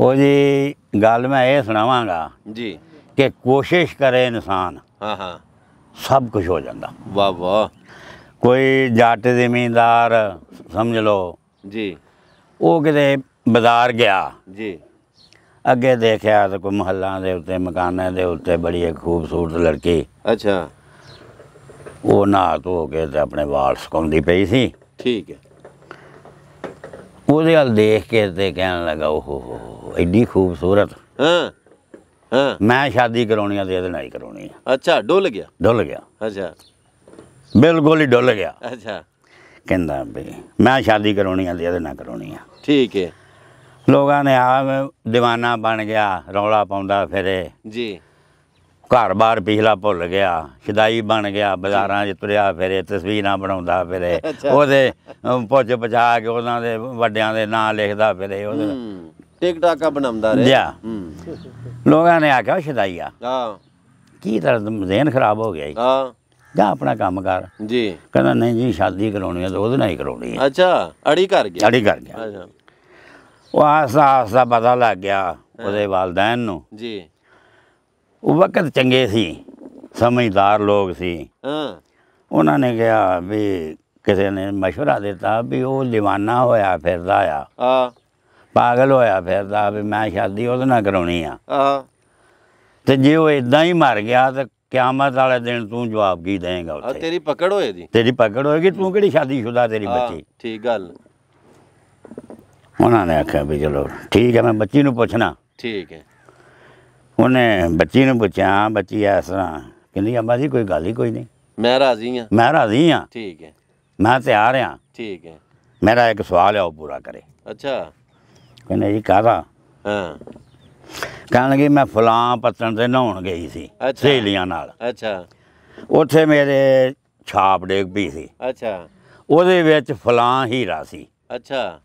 ਉਹ ਜੀ ਗੱਲ ਮੈਂ ਇਹ ਸੁਣਾਵਾਂਗਾ ਜੀ ਕਿ ਕੋਸ਼ਿਸ਼ ਕਰੇ ਇਨਸਾਨ ਹਾਂ ਹਾਂ ਸਭ ਕੁਝ ਹੋ ਜਾਂਦਾ ਵਾਹ ਵਾਹ ਕੋਈ ਜੱਟ ਜ਼ਮੀਂਦਾਰ ਸਮਝ ਲਓ ਜੀ ਉਹ ਕਿਤੇ ਬਾਜ਼ਾਰ ਗਿਆ ਜੀ ਅੱਗੇ ਦੇਖਿਆ ਤਾਂ ਕੋਈ ਮਹੱਲਾਂ ਦੇ ਉੱਤੇ ਮਕਾਨਾਂ ਦੇ ਉੱਤੇ ਬੜੀ ਇੱਕ ਖੂਬਸੂਰਤ ਲੜਕੀ ਅੱਛਾ ਉਹ ਨਹਾ ਧੋ ਕੇ ਤੇ ਆਪਣੇ ਵਾਲ ਸੁਕਾਉਂਦੀ ਪਈ ਸੀ ਠੀਕ ਹੈ ਉਹਦੇ ਹਾਲ ਦੇਖ ਕੇ ਤੇ ਕਹਿਣ ਲੱਗਾ ਓਹੋ ਐਡੀ ਖੂਬਸੂਰਤ ਹਾਂ ਹਾਂ ਮੈਂ ਸ਼ਾਦੀ ਕਰਾਉਣੀ ਆ ਤੇ ਇਹਦੇ ਨਾਲ ਹੀ ਕਰਾਉਣੀ ਆ ਅੱਛਾ ਡੁੱਲ ਗਿਆ ਡੁੱਲ ਗਿਆ ਅੱਛਾ ਬਿਲਕੁਲ ਹੀ ਡੁੱਲ ਗਿਆ ਅੱਛਾ ਕਹਿੰਦਾ ਵੀ ਮੈਂ ਸ਼ਾਦੀ ਕਰਾਉਣੀ ਆ ਤੇ ਇਹਦੇ ਨਾਲ ਕਰਾਉਣੀ ਆ ਠੀਕ ਹੈ ਲੋਕਾਂ ਨੇ ਆ ਮੈਂ دیਵਾਨਾ ਬਣ ਗਿਆ ਰੌਲਾ ਪਾਉਂਦਾ ਫਿਰੇ ਜੀ ਘਰ-ਬਾਰ ਪਿਛਲਾ ਭੁੱਲ ਗਿਆ ਸ਼ਦਾਈ ਬਣ ਗਿਆ ਬਾਜ਼ਾਰਾਂ 'ਚ ਤੁਰਿਆ ਫਿਰੇ ਤਸਵੀਰਾਂ ਬਣਾਉਂਦਾ ਫਿਰੇ ਉਹਦੇ ਪੁੱਜ ਪਛਾ ਕੇ ਉਹਨਾਂ ਦੇ ਵੱਡਿਆਂ ਦੇ ਨਾਂ ਲਿਖਦਾ ਫਿਰੇ ਉਹਦੇ ਟਿਕ ਟਾਕਾ ਬਣਾਉਂਦਾ ਰਿਹਾ ਲੋਕਾਂ ਨੇ ਆਖਿਆ ਸ਼ਦਾਈਆ ਹਾਂ ਕੀ ਤਰ੍ਹਾਂ ਜ਼ਿਹਨ ਖਰਾਬ ਹੋ ਗਿਆ ਹਾਂ ਜਾ ਆਪਣਾ ਕੰਮ ਕਰ ਜੀ ਕਹਿੰਦਾ ਨਹੀਂ ਜੀ ਸ਼ਾਦੀ ਕਰਾਉਣੀ ਹੈ ਤਾਂ ਉਹਦੇ ਨਾਲ ਹੀ ਕਰਾਉਣੀ ਹੈ ਅੱਛਾ ਅੜੀ ਕਰ ਗਿਆ ਅੜੀ ਕਰ ਗਿਆ ਅੱਛਾ ਉਹ ਆਸਾ ਆਸਾ ਪਤਾ ਲੱਗ ਗਿਆ ਉਹਦੇ ਵਾਲਦੈਨ ਨੂੰ ਜੀ ਉਹ ਵਕਤ ਚੰਗੇ ਸੀ ਸਮਝਦਾਰ ਲੋਕ ਸੀ ਹਾਂ ਉਹਨਾਂ ਨੇ ਕਿਹਾ ਵੀ ਕਿਸੇ ਨੇ مشورہ ਦਿੱਤਾ ਵੀ ਉਹ دیਵਾਨਾ ਹੋਇਆ ਫਿਰਦਾ ਆ ਹਾਂ ਪਾਗਲ ਹੋਇਆ ਫਿਰਦਾ ਵੀ ਮੈਂ ਸ਼ਾਦੀ ਉਹਦੇ ਨਾਲ ਕਰਾਉਣੀ ਆ ਹਾਂ ਤੇ ਜੇ ਉਹ ਇਦਾਂ ਹੀ ਮਰ ਗਿਆ ਤੇ ਕਿਆਮਤ ਵਾਲੇ ਦਿਨ ਤੂੰ ਜਵਾਬ ਕੀ ਦੇਂਗਾ ਉੱਥੇ ਤੇਰੀ ਪਕੜ ਹੋਏਗੀ ਤੇਰੀ ਪਕੜ ਹੋਏਗੀ ਤੂੰ ਕਿਹੜੀ ਸ਼ਾਦੀ ਸ਼ੁਦਾ ਤੇਰੀ ਬੱਚੀ ਠੀਕ ਗੱਲ ਉਹਨਾਂ ਨੇ ਆਖਿਆ ਵੀ ਚਲੋ ਠੀਕ ਹੈ ਮੈਂ ਬੱਚੀ ਨੂੰ ਪੁੱਛਣਾ ਠੀਕ ਹੈ ਉਹਨੇ ਬੱਚੀ ਨੂੰ ਪੁੱਛਿਆ ਬੱਚੀ ਐਸ ਤਰ੍ਹਾਂ ਕਹਿੰਦੀ ਅੰਮਾ ਜੀ ਕੋਈ ਗੱਲ ਹੀ ਕੋਈ ਨਹੀਂ ਮੈਂ ਰਾਜ਼ੀ ਆ ਮੈਂ ਰਾਜ਼ੀ ਆ ਠੀਕ ਹੈ ਮੈਂ ਤਿਆਰ ਆ ਠੀਕ ਹੈ ਮੇਰਾ ਇੱਕ ਸਵਾਲ ਆ ਉਹ ਪੂਰਾ ਕਰੇ ਅੱਛਾ ਕਹਿੰਦੇ ਜੀ ਕਾਹਦਾ ਹਾਂ ਕਹਿਣ ਮੈਂ ਫਲਾਂ ਪੱਤਣ ਤੇ ਨਹਾਉਣ ਗਈ ਸੀ ਸਹੇਲੀਆਂ ਨਾਲ ਅੱਛਾ ਉੱਥੇ ਮੇਰੇ ਛਾਪ ਡੇਗ ਵੀ ਸੀ ਅੱਛਾ ਉਹਦੇ ਵਿੱਚ ਫਲਾਂ ਹੀਰਾ ਸੀ ਅੱਛਾ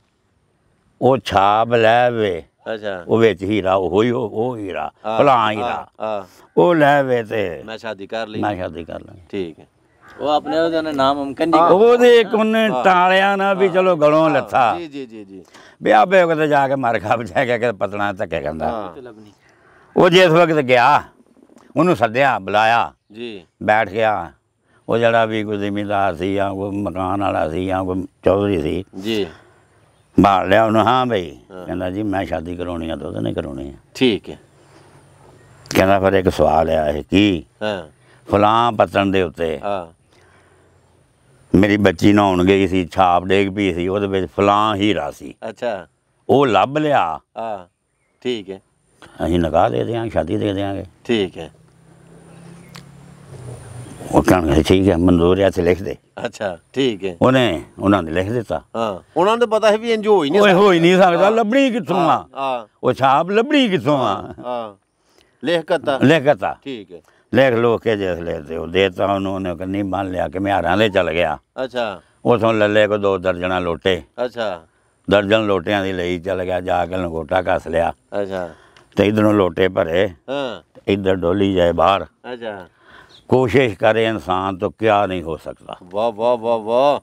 ਉਹ ਛਾਪ ਲੈ ਵੇ ਅੱਛਾ ਉਹ ਵਿੱਚ ਹੀਰਾ ਉਹ ਹੀ ਉਹ ਹੀਰਾ ਫਲਾਂ ਹੀਰਾ ਉਹ ਲੈ ਵੇ ਤੇ ਮੈਂ ਸ਼ਾਦੀ ਕਰ ਲਈ ਮੈਂ ਸ਼ਾਦੀ ਕਰ ਲਈ ਠੀਕ ਹੈ ਉਹ ਆਪਣੇ ਉਹਦਾ ਨਾਮ ਅਮਕਨ ਜੀ ਉਹਦੇ ਇੱਕ ਉਹਨੇ ਟਾਲਿਆ ਨਾ ਵੀ ਚਲੋ ਗਲੋਂ ਲੱਥਾ ਜੀ ਜੀ ਜੀ ਜੀ ਵੀ ਆਬੇ ਕਿਤੇ ਜਾ ਕੇ ਮਰ ਖਾ ਬਚਾ ਕੇ ਕਿ ਪਤਣਾ ਧੱਕੇ ਕਹਿੰਦਾ ਉਹ ਜਿਸ ਵਕਤ ਗਿਆ ਉਹਨੂੰ ਸੱਦਿਆ ਬੁਲਾਇਆ ਜੀ ਬੈਠ ਗਿਆ ਉਹ ਜਿਹੜਾ ਵੀ ਕੋਈ ਜ਼ਿਮੀਦਾਰ ਸੀ ਜਾਂ ਕੋਈ ਮਕਾਨ ਵਾਲਾ ਸੀ ਜਾਂ ਕੋਈ ਚੌਧਰੀ ਸੀ ਜੀ ਬਾਲ ਲਿਆ ਉਹਨੂੰ ਹਾਂ ਬਈ ਕਹਿੰਦਾ ਜੀ ਮੈਂ ਸ਼ਾਦੀ ਕਰਾਉਣੀ ਆ ਉਹਦੇ ਨੇ ਕਰਾਉਣੀ ਆ ਠੀਕ ਹੈ ਕਹਿੰਦਾ ਫਿਰ ਇੱਕ ਸਵਾਲ ਆ ਇਹ ਕੀ ਹਾਂ ਫਲਾਂ ਪਤਨ ਦੇ ਉੱਤੇ ਹਾਂ ਮੇਰੀ ਬੱਚੀ ਨਹਾਉਣ ਗਈ ਸੀ ਛਾਪ ਡੇਗ ਪਈ ਸੀ ਉਹਦੇ ਵਿੱਚ ਫਲਾਂ ਹੀਰਾ ਸੀ ਅੱਛਾ ਉਹ ਲੱਭ ਲਿਆ ਹਾਂ ਠੀਕ ਹੈ ਅਸੀਂ ਨਗਾਹ ਦੇ ਦਿਆਂ ਸ਼ਾਦੀ ਦੇ ਦਿਆਂਗੇ ਠੀਕ ਹੈ ਉਹ ਕਹਿੰਦੇ ਠੀਕ ਹੈ ਮਨਜ਼ੂਰ ਤੇ ਲਿਖ ਦੇ ਅੱਛਾ ਠੀਕ ਹੈ ਉਹਨੇ ਉਹਨਾਂ ਨੇ ਲਿਖ ਦਿੱਤਾ ਹਾਂ ਉਹਨਾਂ ਨੂੰ ਪਤਾ ਹੈ ਵੀ ਇੰਜ ਹੋਈ ਨਹੀਂ ਓਏ ਹੋਈ ਨਹੀਂ ਸਕਦਾ ਲੱਭਣੀ ਕਿੱਥੋਂ ਆ ਹਾਂ ਉਹ ਛਾਪ ਲੱਭਣੀ ਕਿੱਥੋਂ ਆ ਹਾਂ ਲਿਖ ਲਿਖਕਤਾ ਠੀਕ ਹੈ ਲਿਖ ਲੋ ਕੇ ਜੇ ਲੈ ਉਹ ਦੇਤਾ ਉਹਨੂੰ ਕਿ ਨਹੀਂ ਮੰਨ ਲਿਆ ਕਿ ਮੈਂ ਹਾਰਾਂ ਲੈ ਚਲ ਗਿਆ ਅੱਛਾ ਉਥੋਂ ਲੱਲੇ ਕੋ ਦੋ ਦਰਜਣਾ ਲੋਟੇ ਅੱਛਾ ਦਰਜਣ ਲੋਟਿਆਂ ਦੀ ਲਈ ਚਲ ਗਿਆ ਜਾ ਕੇ ਲੰਗੋਟਾ ਕੱਸ ਲਿਆ ਅੱਛਾ ਤੇ ਇਧਰੋਂ ਲੋਟੇ ਭਰੇ ਹਾਂ ਇਧਰ ਡੋਲੀ ਜਾਏ ਬਾਹਰ ਅੱਛਾ ਕੋਸ਼ਿਸ਼ ਕਰੇ ਇਨਸਾਨ ਤੋਂ ਕਿਆ ਨਹੀਂ ਹੋ ਸਕਦਾ ਵਾ ਵਾ ਵਾ ਵਾ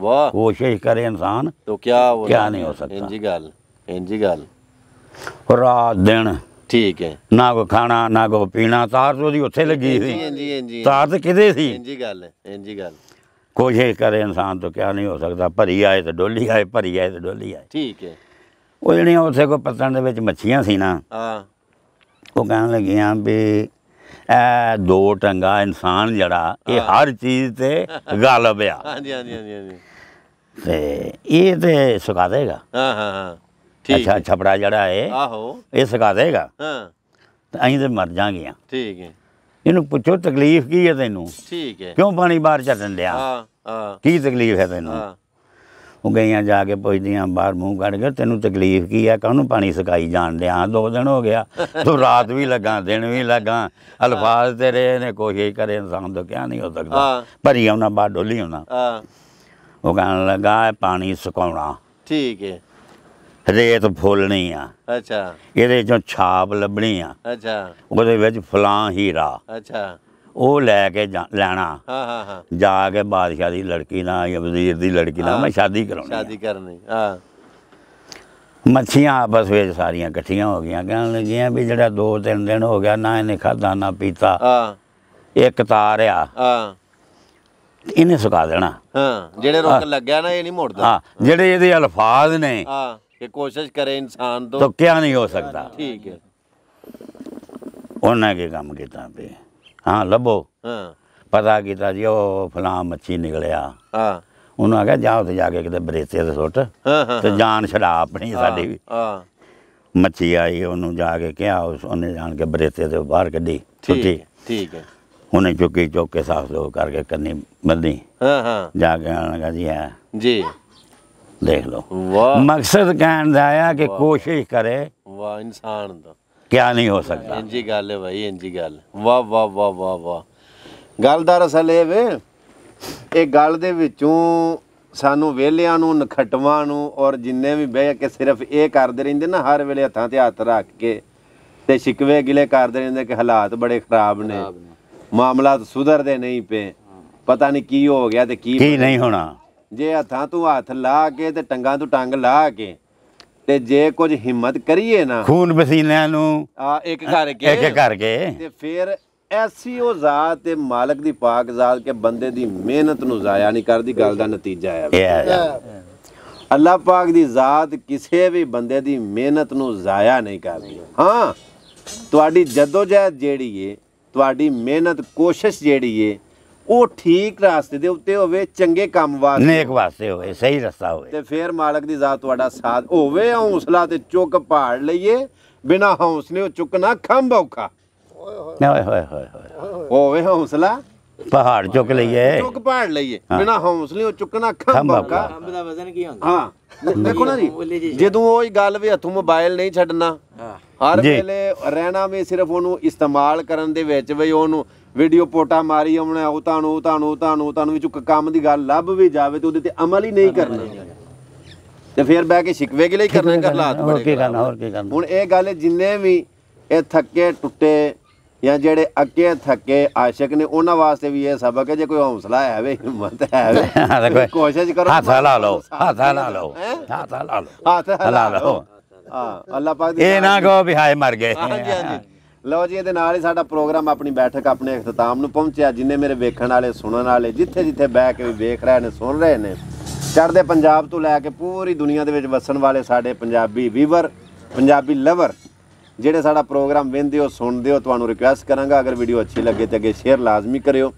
ਵਾਹ ਕੋਸ਼ਿਸ਼ ਕਰੇ ਇਨਸਾਨ ਤੋਂ ਕਿਆ ਹੋ ਕਿਆ ਨਹੀਂ ਹੋ ਸਕਦਾ ਇੰਜੀ ਗੱਲ ਇੰਜੀ ਗੱਲ ਰਾਤ ਦਿਨ ਠੀਕ ਹੈ ਨਾ ਕੋ ਖਾਣਾ ਨਾ ਕੋ ਪੀਣਾ ਤਾਰ ਤੋਂ ਦੀ ਉੱਥੇ ਲੱਗੀ ਸੀ ਇੰਜੀ ਇੰਜੀ ਤਾਰ ਤੇ ਕਿਦੇ ਸੀ ਇੰਜੀ ਗੱਲ ਇੰਜੀ ਗੱਲ ਕੋਸ਼ਿਸ਼ ਕਰੇ ਇਨਸਾਨ ਤੋਂ ਕਿਆ ਨਹੀਂ ਹੋ ਸਕਦਾ ਭਰੀ ਆਏ ਤੇ ਡੋਲੀ ਆਏ ਭਰੀ ਆਏ ਤੇ ਡੋਲੀ ਆਏ ਠੀਕ ਹੈ ਉਹ ਜਿਹੜੀਆਂ ਉੱਥੇ ਕੋ ਪਤਨ ਦੇ ਵਿੱਚ ਮੱਛੀਆਂ ਸੀ ਨਾ ਹਾਂ ਉਹ ਕਹਿਣ ਲੱਗੀਆਂ ਵੀ ਇਹ ਦੋ ਟੰਗਾ ਇਨਸਾਨ ਜਿਹੜਾ ਇਹ ਹਰ ਚੀਜ਼ ਤੇ ਗਾਲਬ ਆ ਹਾਂਜੀ ਹਾਂਜੀ ਹਾਂਜੀ ਤੇ ਇਹ ਤੇ ਸੁਕਾ ਦੇਗਾ ਹਾਂ ਹਾਂ ਹਾਂ ਠੀਕ ਅੱਛਾ ਛਪੜਾ ਜਿਹੜਾ ਹੈ ਆਹੋ ਇਹ ਸੁਕਾ ਦੇਗਾ ਹਾਂ ਤਾਂ ਤੇ ਮਰ ਜਾਾਂਗੇ ਠੀਕ ਹੈ ਇਹਨੂੰ ਪੁੱਛੋ ਤਕਲੀਫ ਕੀ ਹੈ ਤੈਨੂੰ ਠੀਕ ਹੈ ਕਿਉਂ ਪਾਣੀ ਬਾਹਰ ਛੱਡਣ ਲਿਆ ਹਾਂ ਹਾਂ ਕੀ ਤਕਲੀਫ ਹੈ ਤੈਨੂੰ ਹਾਂ ਉਹ ਗਈਆਂ ਜਾ ਕੇ ਪੁੱਛਦੀਆਂ ਬਾਹਰ ਮੂੰਹ ਕੱਢ ਕੇ ਤੈਨੂੰ ਤਕਲੀਫ ਕੀ ਆ ਕਾਹਨੂੰ ਪਾਣੀ ਸਕਾਈ ਜਾਣਦੇ ਆ ਦੋ ਦਿਨ ਹੋ ਗਿਆ ਤੂੰ ਰਾਤ ਵੀ ਲੱਗਾ ਦਿਨ ਵੀ ਲੱਗਾ ਅਲਫਾਜ਼ ਤੇਰੇ ਨੇ ਕੋਸ਼ਿਸ਼ ਕਰੇ ਇਨਸਾਨ ਤੋਂ ਕਿਆ ਨਹੀਂ ਹੋ ਸਕਦਾ ਭਰੀ ਆਉਣਾ ਬਾਹਰ ਡੋਲੀ ਆਉਣਾ ਉਹ ਕਹਿਣ ਲੱਗਾ ਪਾਣੀ ਸੁਕਾਉਣਾ ਠੀਕ ਹੈ ਰੇਤ ਫੋਲਣੀ ਆ ਅੱਛਾ ਇਹਦੇ ਚੋਂ ਛਾਪ ਲੱਭਣੀ ਆ ਅੱਛਾ ਉਹਦੇ ਵਿੱਚ ਫਲਾਂ ਹੀਰਾ ਅੱਛਾ ਉਹ ਲੈ ਕੇ ਲੈਣਾ ਹਾਂ ਹਾਂ ਹਾਂ ਜਾ ਕੇ ਬਾਦਸ਼ਾਹ ਦੀ ਲੜਕੀ ਨਾਲ ਜਾਂ ਵਜ਼ੀਰ ਦੀ ਲੜਕੀ ਨਾਲ ਮੈਂ ਸ਼ਾਦੀ ਕਰਾਉਣੀ ਸ਼ਾਦੀ ਕਰਨੀ ਹਾਂ ਮੱਛੀਆਂ ਆਪਸ ਵਿੱਚ ਸਾਰੀਆਂ ਇਕੱਠੀਆਂ ਹੋ ਗਈਆਂ ਕਹਿਣ ਲੱਗੀਆਂ ਵੀ ਜਿਹੜਾ 2-3 ਦਿਨ ਹੋ ਗਿਆ ਨਾ ਇਹਨੇ ਖਾਦਾ ਨਾ ਪੀਤਾ ਹਾਂ ਇੱਕ ਤਾਰਿਆ ਹਾਂ ਇਹਨੇ ਸੁਕਾ ਦੇਣਾ ਹਾਂ ਜਿਹੜੇ ਰੁਕ ਲੱਗਿਆ ਨਾ ਇਹ ਨਹੀਂ ਮੁੜਦਾ ਹਾਂ ਜਿਹੜੇ ਇਹਦੇ ਅਲਫਾਜ਼ ਨੇ ਹਾਂ ਕਿ ਕੋਸ਼ਿਸ਼ ਕਰੇ ਇਨਸਾਨ ਤੋਂ ਤਾਂ ਕਿਆ ਨਹੀਂ ਹੋ ਸਕਦਾ ਠੀਕ ਹੈ ਉਹਨਾਂ ਕੇ ਕੰਮ ਕੀਤਾ ਪਏ ਹਾਂ ਲੱਭੋ ਹਾਂ ਪਤਾ ਕੀਤਾ ਜੀ ਉਹ ਫਲਾਂ ਮੱਛੀ ਨਿਕਲਿਆ ਹਾਂ ਉਹਨਾਂ ਗਿਆ ਜਾ ਉੱਥੇ ਜਾ ਕੇ ਕਿਤੇ ਬਰੇਤੇ ਤੇ ਸੁੱਟ ਤੇ ਜਾਨ ਛੜਾ ਆਪਣੀ ਸਾਡੀ ਵੀ ਹਾਂ ਮੱਛੀ ਆਈ ਉਹਨੂੰ ਜਾ ਕੇ ਕਿਹਾ ਉਸ ਉਹਨੇ ਜਾਣ ਕੇ ਬਰੇਤੇ ਦੇ ਬਾਹਰ ਕੱਢੀ ਠੀਕ ਠੀਕ ਹੈ ਉਹਨੇ ਚੁੱਕੀ ਚੁੱਕ ਕੇ ਸਾਫ ਲੋ ਕਰਕੇ ਕੰਨੀ ਮਿਲਦੀ ਹਾਂ ਹਾਂ ਜਾ ਕੇ ਆਣ ਲਗਾ ਜੀ ਹੈ ਜੀ ਦੇਖ ਲਓ ਵਾਹ ਮਕਸਦ ਕਹਿੰਦਾ ਆ ਕਿ ਕੋਸ਼ਿਸ਼ ਕਰੇ ਵਾਹ ਇਨਸਾਨ ਦਾ ਕਿਆ ਨਹੀਂ ਹੋ ਸਕਦਾ ਇੰਜੀ ਗੱਲ ਹੈ ਭਾਈ ਇੰਜੀ ਗੱਲ ਵਾ ਵਾ ਵਾ ਵਾ ਵਾ ਗੱਲ ਦਾ ਇਹ ਵੇ ਇਹ ਗੱਲ ਦੇ ਵਿੱਚੋਂ ਸਾਨੂੰ ਵੇਲਿਆਂ ਨੂੰ ਨਖਟਵਾਂ ਨੂੰ ਔਰ ਜਿੰਨੇ ਵੀ ਬਹਿ ਕੇ ਸਿਰਫ ਇਹ ਕਰਦੇ ਰਹਿੰਦੇ ਨਾ ਹਰ ਵੇਲੇ ਹੱਥਾਂ ਤੇ ਹੱਥ ਰੱਖ ਕੇ ਤੇ ਸ਼ਿਕਵੇ ਗਿਲੇ ਕਰਦੇ ਰਹਿੰਦੇ ਕਿ ਹਾਲਾਤ ਬੜੇ ਖਰਾਬ ਨੇ ਮਾਮਲਾ ਸੁਧਰਦੇ ਨਹੀਂ ਪਏ ਪਤਾ ਨਹੀਂ ਕੀ ਹੋ ਗਿਆ ਤੇ ਕੀ ਕੀ ਨਹੀਂ ਹੋਣਾ ਜੇ ਹੱਥਾਂ ਤੋਂ ਹੱਥ ਲਾ ਕੇ ਤੇ ਟੰਗਾਂ ਤੋਂ ਟੰਗ ਲਾ ਕੇ ਤੇ ਜੇ ਕੁਝ ਹਿੰਮਤ ਕਰੀਏ ਨਾ ਖੂਨ ਪਸੀਨਿਆਂ ਨੂੰ ਆ ਇੱਕ ਕਰਕੇ ਇੱਕ ਕਰਕੇ ਤੇ ਫਿਰ ਐਸੀ ਉਹ ਜ਼ਾਤ ਤੇ ਮਾਲਕ ਦੀ ਪਾਕ ਜ਼ਾਤ ਕੇ ਬੰਦੇ ਦੀ ਮਿਹਨਤ ਨੂੰ ਜ਼ਾਇਆ ਨਹੀਂ ਕਰਦੀ ਗੱਲ ਦਾ ਨਤੀਜਾ ਹੈ ਅੱਲਾਹ ਪਾਕ ਦੀ ਜ਼ਾਤ ਕਿਸੇ ਵੀ ਬੰਦੇ ਦੀ ਮਿਹਨਤ ਨੂੰ ਜ਼ਾਇਆ ਨਹੀਂ ਕਰਦੀ ਹਾਂ ਤੁਹਾਡੀ ਜਦੋਜਹਿਦ ਜਿਹੜੀ ਏ ਤੁਹਾਡੀ ਮਿਹਨਤ ਕੋਸ਼ਿਸ਼ ਜਿਹੜੀ ਏ ਉਹ ਠੀਕ ਰਾਸਤੇ ਦੇ ਉੱਤੇ ਹੋਵੇ ਚੰਗੇ ਕੰਮ ਵਾਸਤੇ ਨੇਕ ਵਾਸਤੇ ਹੋਵੇ ਸਹੀ ਰਸਤਾ ਹੋਵੇ ਤੇ ਫਿਰ ਮਾਲਕ ਦੀ ਜ਼ਾਤ ਤੁਹਾਡਾ ਸਾਥ ਹੋਵੇ ਹੌਸਲਾ ਤੇ ਚੁੱਕ ਪਾੜ ਲਈਏ ਬਿਨਾ ਹੌਸਲੇ ਉਹ ਚੁੱਕਣਾ ਖੰਭ ਔਖਾ ਓਏ ਹੋਏ ਹੋਏ ਹੋਏ ਹੋਵੇ ਹੌਸਲਾ ਪਹਾੜ ਚੁੱਕ ਲਈਏ ਚੁੱਕ ਪਾੜ ਲਈਏ ਬਿਨਾ ਹੌਸਲੇ ਉਹ ਚੁੱਕਣਾ ਖੰਭ ਔਖਾ ਖੰਭ ਦਾ ਵਜ਼ਨ ਕੀ ਹੁੰਦਾ ਹਾਂ ਦੇਖੋ ਨਾ ਜੀ ਜਦੋਂ ਉਹ ਗੱਲ ਵੀ ਹੱਥੋਂ ਮੋਬਾਈਲ ਨਹੀਂ ਛੱਡਣਾ ਹਰ ਵੇਲੇ ਰਹਿਣਾ ਵੀ ਸਿਰਫ ਉਹਨੂੰ ਇਸਤੇਮਾਲ ਕਰਨ ਦੇ ਵਿੱਚ ਵੀ ਉਹਨੂੰ ਵੀਡੀਓ ਪੋਟਾ ਮਾਰੀ ਆਉਣਾ ਉਹ ਤੁਹਾਨੂੰ ਤੁਹਾਨੂੰ ਤੁਹਾਨੂੰ ਤੁਹਾਨੂੰ ਵਿੱਚ ਕੰਮ ਦੀ ਗੱਲ ਲੱਭ ਵੀ ਜਾਵੇ ਤੇ ਉਹਦੇ ਤੇ ਅਮਲ ਹੀ ਨਹੀਂ ਕਰਨਾ ਤੇ ਫਿਰ ਬਹਿ ਕੇ ਸ਼ਿਕਵੇ ਕੇ ਲਈ ਕਰਨਾ ਕਰਲਾਤ ਬੜੇ ਹੋਰ ਕੀ ਕਰਨਾ ਹੋਰ ਕੀ ਕਰਨਾ ਹੁਣ ਇਹ ਗੱਲ ਜਿੰਨੇ ਵੀ ਇਹ ਥੱਕੇ ਟੁੱਟੇ ਜਾਂ ਜਿਹੜੇ ਅੱਕੇ ਥੱਕੇ ਆਸ਼ਿਕ ਨੇ ਉਹਨਾਂ ਵਾਸਤੇ ਵੀ ਇਹ ਸਬਕ ਹੈ ਜੇ ਕੋਈ ਹੌਸਲਾ ਹੈ ਵੇ ਹਿੰਮਤ ਹੈ ਵੇ ਕੋਸ਼ਿਸ਼ ਕਰੋ ਹੱਥ ਲਾ ਲਓ ਹੱਥ ਲਾ ਲਓ ਹੱਥ ਲਾ ਲਓ ਹੱਥ ਲਾ ਲਓ ਹਾਂ ਅੱਲਾਹ ਪਾਕ ਇਹ ਨਾ ਕਹੋ ਵੀ ਹਾਏ ਮਰ ਗਏ ਹਾਂਜੀ ਹਾਂਜੀ ਲਓ ਜੀ ਇਹਦੇ ਨਾਲ ਹੀ ਸਾਡਾ ਪ੍ਰੋਗਰਾਮ ਆਪਣੀ ਬੈਠਕ ਆਪਣੇ ਇਖਤਤਾਮ ਨੂੰ ਪਹੁੰਚਿਆ ਜਿੰਨੇ ਮੇਰੇ ਵੇਖਣ ਵਾਲੇ ਸੁਣਨ ਵਾਲੇ ਜਿੱਥੇ ਜਿੱਥੇ ਬੈ ਕੇ ਵੀ ਵੇਖ ਰਹੇ ਨੇ ਸੁਣ ਰਹੇ ਨੇ ਚੜ੍ਹਦੇ ਪੰਜਾਬ ਤੋਂ ਲੈ ਕੇ ਪੂਰੀ ਦੁਨੀਆ ਦੇ ਵਿੱਚ ਵਸਣ ਵਾਲੇ ਸਾਡੇ ਪੰਜਾਬੀ ਵੀਵਰ ਪੰਜਾਬੀ ਲਵਰ ਜਿਹੜੇ ਸਾਡਾ ਪ੍ਰੋਗਰਾਮ ਵੇਖਦੇ ਹੋ ਸੁਣਦੇ ਹੋ ਤੁਹਾਨੂੰ ਰਿਕੁਐਸਟ ਕਰਾਂਗਾ ਅਗਰ ਵੀਡੀਓ ਅੱਛੀ ਲੱਗੇ ਤੇ ਅੱਗੇ ਸ਼ੇਅਰ ਲਾਜ਼ਮੀ ਕਰਿਓ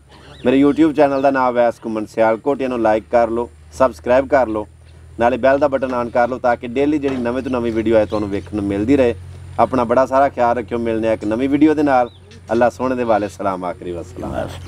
ਮੇਰੇ YouTube ਚੈਨਲ ਦਾ ਨਾਮ ਵੈਸ ਕੁਮਨ ਸਿਆਲਕੋਟ ਇਹਨੂੰ ਲਾਈਕ ਕਰ ਲਓ ਸਬਸਕ੍ਰਾਈਬ ਕਰ ਲਓ ਨਾਲੇ ਬੈਲ ਦਾ ਬਟਨ ਆਨ ਕਰ ਲਓ ਤਾਂ ਕਿ ਡੇਲੀ ਜਿਹੜੀ ਨਵੇਂ ਤੋਂ ਨਵੀਂ ਵੀਡੀਓ ਆਏ ਤੁਹਾਨੂੰ ਵੇਖਣ ਨੂੰ ਮਿਲਦੀ ਰਹੇ ਆਪਣਾ ਬੜਾ ਸਾਰਾ ਖਿਆਲ ਰੱਖਿਓ ਮਿਲਨੇ ਆ ਇੱਕ ਨਵੀਂ ਵੀਡੀਓ ਦੇ ਨਾਲ ਅੱਲਾ ਸੋਹਣੇ ਦੇ ਵਾਲੇ ਸਲਾਮ ਆਖਰੀ ਵਸਲਾਮ